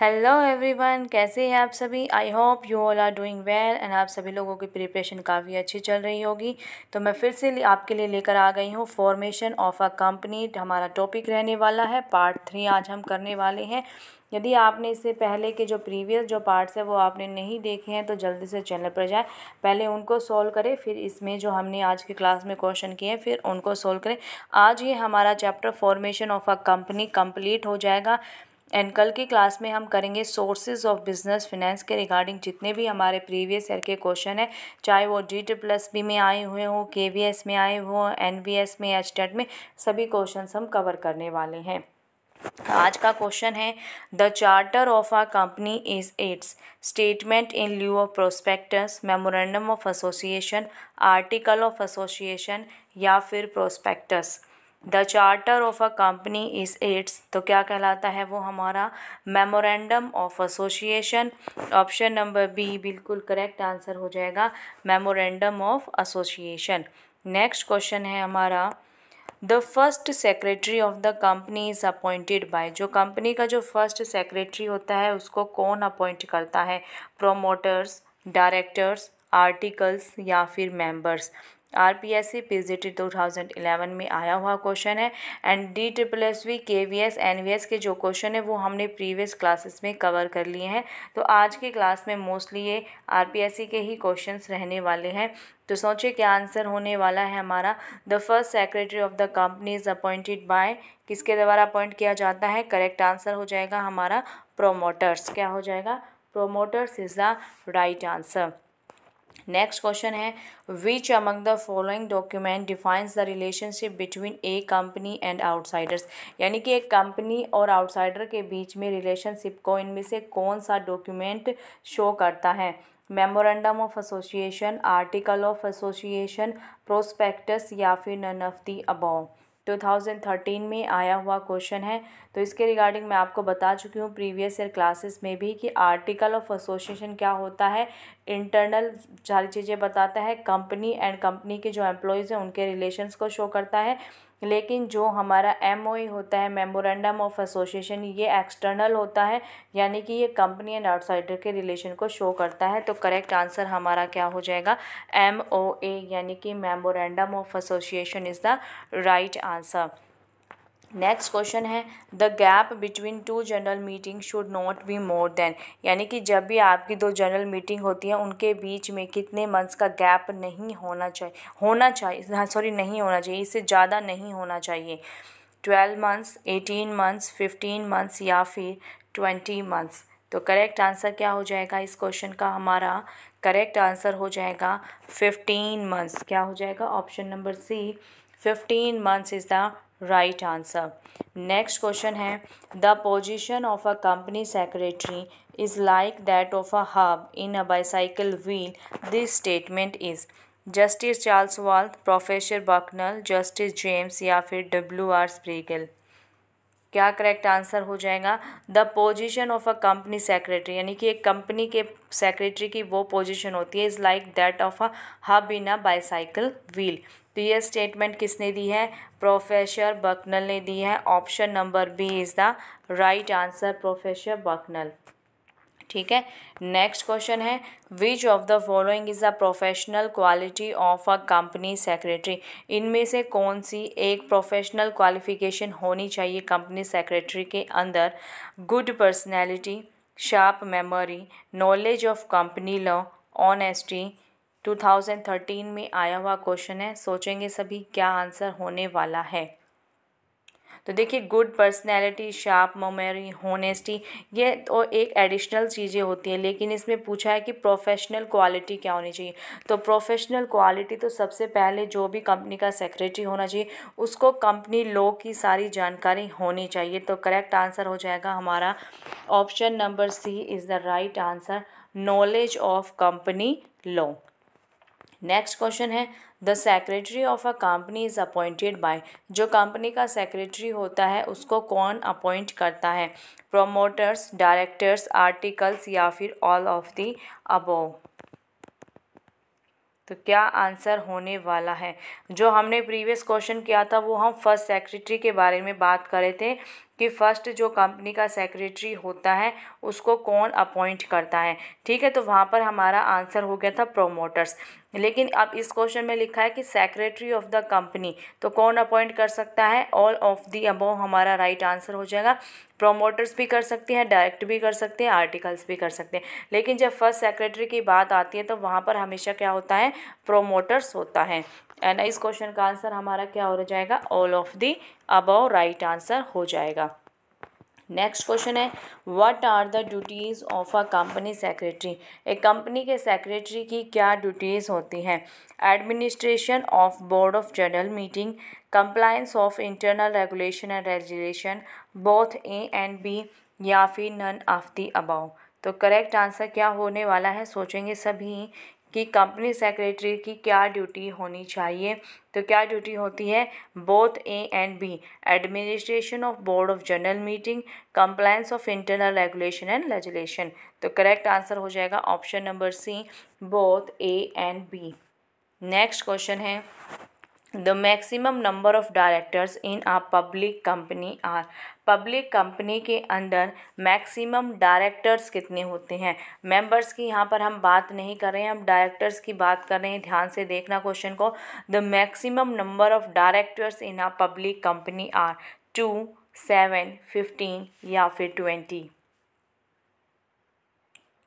hello everyone कैसे हैं आप सभी I hope you all are doing well and आप सभी लोगों की प्रिपरेशन काफ़ी अच्छी चल रही होगी तो मैं फिर से आपके लिए लेकर आ गई हूँ फॉर्मेशन ऑफ अ कंपनी हमारा टॉपिक रहने वाला है पार्ट थ्री आज हम करने वाले हैं यदि आपने इससे पहले के जो प्रीवियस जो पार्ट्स हैं वो आपने नहीं देखे हैं तो जल्दी से चैनल पर जाएं पहले उनको सोल्व करें फिर इसमें जो हमने आज की क्लास में क्वेश्चन किए हैं फिर उनको सोल्व करें आज ये हमारा chapter formation of a company complete हो जाएगा एंड कल की क्लास में हम करेंगे सोर्सेज ऑफ बिजनेस फिनेंस के रिगार्डिंग जितने भी हमारे प्रीवियस ईयर के क्वेश्चन हैं चाहे वो जी टी प्लस बी में आए हुए हों के वी एस में आए हों एन बी एस में एच टेट में सभी क्वेश्चन हम कवर करने वाले हैं आज का क्वेश्चन है the charter of a company is its statement in lieu of prospectus memorandum of association article of association या फिर prospectus the charter of a company is its तो क्या कहलाता है वो हमारा memorandum of association option number B बिल्कुल correct answer हो जाएगा memorandum of association next question है हमारा the first secretary of the company is appointed by जो कंपनी का जो फर्स्ट सेक्रेटरी होता है उसको कौन अपॉइंट करता है प्रोमोटर्स डायरेक्टर्स आर्टिकल्स या फिर members R P P S C G T two thousand eleven में आया हुआ क्वेश्चन है and D triple S V K V S N V S के जो क्वेश्चन है वो हमने प्रीवियस क्लासेस में कवर कर लिए हैं तो आज की क्लास में मोस्टली ये आर पी एस सी के ही क्वेश्चन रहने वाले हैं तो सोचिए क्या आंसर होने वाला है हमारा the first secretary of the company is appointed by किसके द्वारा अपॉइंट किया जाता है करेक्ट आंसर हो जाएगा हमारा प्रोमोटर्स क्या हो जाएगा promoters is the right answer next question है which among the following document defines the relationship between a company and outsiders यानी कि एक कंपनी और आउटसाइडर के बीच में रिलेशनशिप को इनमें से कौन सा डॉक्यूमेंट शो करता है memorandum of association article of association prospectus या फिर नन ऑफ दी अबाउ 2013 में आया हुआ क्वेश्चन है तो इसके रिगार्डिंग मैं आपको बता चुकी हूँ प्रीवियस ईयर क्लासेस में भी कि आर्टिकल ऑफ एसोसिएशन क्या होता है इंटरनल सारी चीज़ें बताता है कंपनी एंड कंपनी के जो एम्प्लॉयज़ हैं उनके रिलेशंस को शो करता है लेकिन जो हमारा एम e होता है मेमोरेंडम ऑफ एसोसिएशन ये एक्सटर्नल होता है यानी कि ये कंपनी एंड आउटसाइडर के रिलेशन को शो करता है तो करेक्ट आंसर हमारा क्या हो जाएगा एम e, यानी कि memorandum of association is the right answer next question है the gap between two general meeting should not be more than यानी कि जब भी आपकी दो जनरल मीटिंग होती है उनके बीच में कितने मंथ्स का गैप नहीं होना चाहिए होना चाहिए सॉरी हाँ, नहीं होना चाहिए इससे ज़्यादा नहीं होना चाहिए twelve months eighteen months fifteen months या फिर ट्वेंटी मंथ्स तो करेक्ट आंसर क्या हो जाएगा इस क्वेश्चन का हमारा करेक्ट आंसर हो जाएगा फिफ्टीन मंथ्स क्या हो जाएगा option number C fifteen months is the right answer next question है the position of a company secretary is like that of a hub in a bicycle wheel this statement is justice Charles Walth professor Bucknell justice James या फिर W R स्प्रीगल क्या correct answer हो जाएगा the position of a company secretary यानी कि एक company के secretary की वो पोजिशन होती है is like that of a hub in a bicycle wheel तो ये स्टेटमेंट किसने दी है प्रोफेसर बकनल ने दी है option number B is the right answer professor Bucknell ठीक है नेक्स्ट क्वेश्चन है which of the following is the professional quality of a company secretary इनमें से कौन सी एक प्रोफेशनल क्वालिफिकेशन होनी चाहिए कंपनी सेक्रेटरी के अंदर good personality sharp memory knowledge of company law honesty 2013 में आया हुआ क्वेश्चन है सोचेंगे सभी क्या आंसर होने वाला है तो देखिए good personality sharp memory honesty ये तो एक एडिशनल चीज़ें होती हैं लेकिन इसमें पूछा है कि प्रोफेशनल क्वालिटी क्या होनी चाहिए तो प्रोफेशनल क्वालिटी तो सबसे पहले जो भी कंपनी का सेक्रेटरी होना चाहिए उसको कंपनी लॉ की सारी जानकारी होनी चाहिए तो करेक्ट आंसर हो जाएगा हमारा option number C is the right answer knowledge of company law next question है the secretary of a company is appointed by जो कंपनी का सेक्रेटरी होता है उसको कौन अपॉइंट करता है प्रोमोटर्स डायरेक्टर्स आर्टिकल्स या फिर ऑल ऑफ दी अबोव तो क्या आंसर होने वाला है जो हमने प्रीवियस क्वेश्चन किया था वो हम फर्स्ट सेक्रेटरी के बारे में बात करे थे कि फ़र्स्ट जो कंपनी का सेक्रेटरी होता है उसको कौन अपॉइंट करता है ठीक है तो वहाँ पर हमारा आंसर हो गया था प्रोमोटर्स लेकिन अब इस क्वेश्चन में लिखा है कि सेक्रेटरी ऑफ द कंपनी तो कौन अपॉइंट कर सकता है ऑल ऑफ दी अबोव हमारा राइट right आंसर हो जाएगा प्रोमोटर्स भी कर सकते हैं डायरेक्ट भी कर सकते हैं आर्टिकल्स भी कर सकते हैं लेकिन जब फर्स्ट सेक्रेटरी की बात आती है तो वहाँ पर हमेशा क्या होता है प्रोमोटर्स होता है एंड इस क्वेश्चन का आंसर हमारा क्या हो जाएगा all of the above right answer हो जाएगा नेक्स्ट क्वेश्चन है what are the duties of a company secretary एक कंपनी के सेक्रेटरी की क्या ड्यूटीज़ होती हैं administration of board of general meeting compliance of internal regulation and regulation both A and B या फिर नन ऑफ दी अबाउ तो correct answer क्या होने वाला है सोचेंगे सभी कि कंपनी सेक्रेटरी की क्या ड्यूटी होनी चाहिए तो क्या ड्यूटी होती है both A and B administration of board of general meeting compliance of internal regulation and legislation तो करेक्ट आंसर हो जाएगा option number C both A and B next question है the maximum number of directors in a public company are public company के अंदर maximum directors कितने होते हैं members की यहाँ पर हम बात नहीं कर रहे हैं हम डायरेक्टर्स की बात कर रहे हैं ध्यान से देखना क्वेश्चन को the maximum number of directors in a public company are two seven fifteen या फिर ट्वेंटी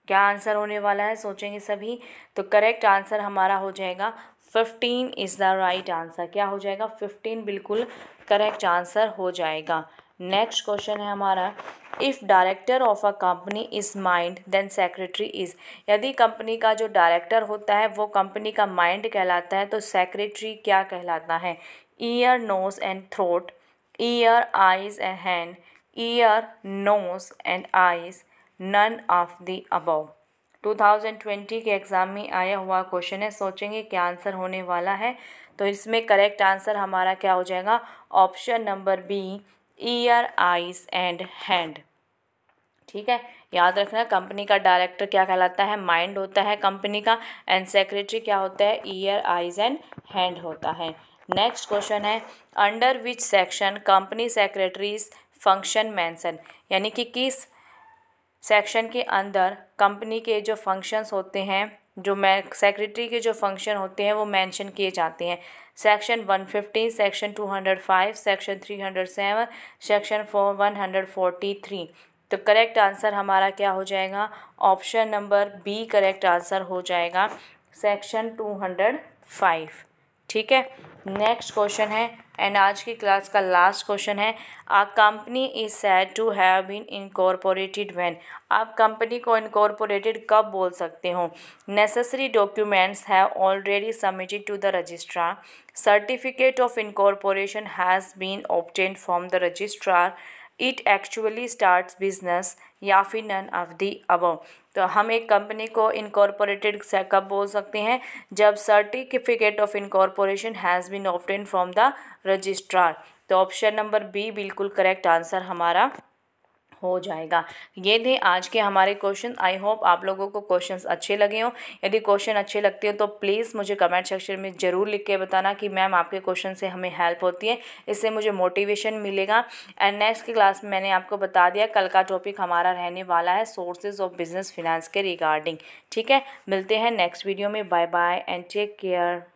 क्या आंसर होने वाला है सोचेंगे सभी तो करेक्ट आंसर हमारा हो जाएगा fifteen is the right answer क्या हो जाएगा फिफ्टीन बिल्कुल करेक्ट आंसर हो जाएगा नेक्स्ट क्वेश्चन है हमारा if director of a company is mind then secretary is यदि कंपनी का जो डायरेक्टर होता है वो कंपनी का माइंड कहलाता है तो सेक्रेटरी क्या कहलाता है ear nose and throat ear eyes and hand ear nose and eyes none of the above 2020 के एग्ज़ाम में आया हुआ क्वेश्चन है सोचेंगे क्या आंसर होने वाला है तो इसमें करेक्ट आंसर हमारा क्या हो जाएगा option number B ear eyes and hand ठीक है याद रखना कंपनी का डायरेक्टर क्या कहलाता है माइंड होता है कंपनी का एंड सेक्रेटरी क्या होता है ईयर आइज एंड हैंड होता है नेक्स्ट क्वेश्चन है under which section company secretaries function mention यानी कि किस सेक्शन के अंदर कंपनी के जो फंक्शंस होते हैं जो मैं सेक्रेटरी के जो फंक्शन होते हैं वो मेंशन किए जाते हैं सेक्शन 115 सेक्शन 205 सेक्शन 307 सेक्शन 143 तो करेक्ट आंसर हमारा क्या हो जाएगा option number B correct answer हो जाएगा सेक्शन 205 ठीक है नेक्स्ट क्वेश्चन है एंड आज की क्लास का लास्ट क्वेश्चन है a company is said to have been incorporated when आप कंपनी को इनकॉर्पोरेटेड कब बोल सकते हो necessary documents have already submitted to the registrar certificate of incorporation has been obtained from the registrar it actually start business या फिर none of दी अब तो हम एक कंपनी को इनकॉर्पोरेटेड कब बोल सकते हैं जब certificate of incorporation has been obtain from the registrar तो ऑप्शन नंबर बी बिल्कुल करेक्ट आंसर हमारा हो जाएगा ये थे आज के हमारे क्वेश्चन आई होप आप लोगों को क्वेश्चन अच्छे लगे हों यदि क्वेश्चन अच्छे लगते हो तो प्लीज़ मुझे कमेंट सेक्शन में ज़रूर लिख के बताना कि मैम आपके क्वेश्चन से हमें हेल्प होती है इससे मुझे मोटिवेशन मिलेगा एंड नेक्स्ट की क्लास में मैंने आपको बता दिया कल का टॉपिक हमारा रहने वाला है सोर्सेज ऑफ बिजनेस फिनेंस के रिगार्डिंग ठीक है मिलते हैं नेक्स्ट वीडियो में bye bye and take care